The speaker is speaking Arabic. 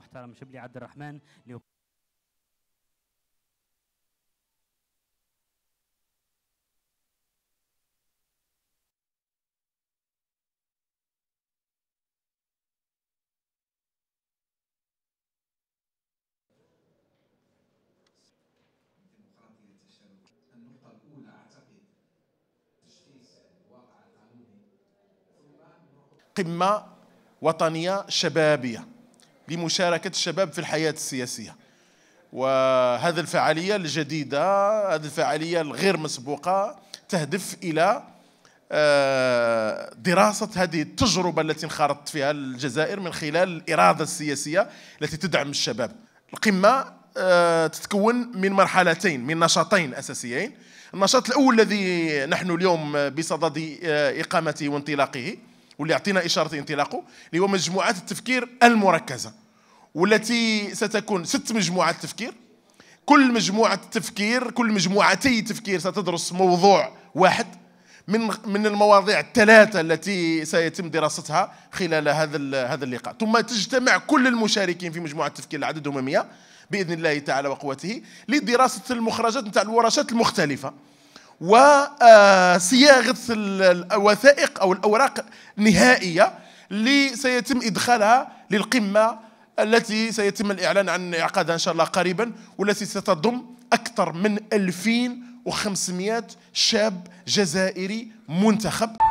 المحترم شبلي عبد الرحمن ليقوم النقطة الأولى أعتقد تشخيص الواقع القانوني ثم قمة وطنية شبابية لمشاركة الشباب في الحياة السياسية وهذه الفعالية الجديدة هذه الفعالية الغير مسبوقة تهدف إلى آه، دراسة هذه التجربة التي انخرطت فيها الجزائر من خلال الإرادة السياسية التي تدعم الشباب القمة آه، تتكون من مرحلتين من نشاطين أساسيين النشاط الأول الذي نحن اليوم بصدد آه، إقامته وانطلاقه واللي يعطينا إشارة انطلاقه اللي هو مجموعات التفكير المركزة والتي ستكون ست مجموعات تفكير كل مجموعة تفكير كل مجموعتي تفكير ستدرس موضوع واحد من من المواضيع الثلاثة التي سيتم دراستها خلال هذا هذا اللقاء، ثم تجتمع كل المشاركين في مجموعة تفكير لعددهم 100 بإذن الله تعالى وقوته لدراسة المخرجات نتاع الورشات المختلفة وصياغه آه، الوثائق او الاوراق النهائية اللي سيتم ادخالها للقمه التي سيتم الاعلان عن انعقادها ان شاء الله قريبا والتي ستضم اكثر من 2500 شاب جزائري منتخب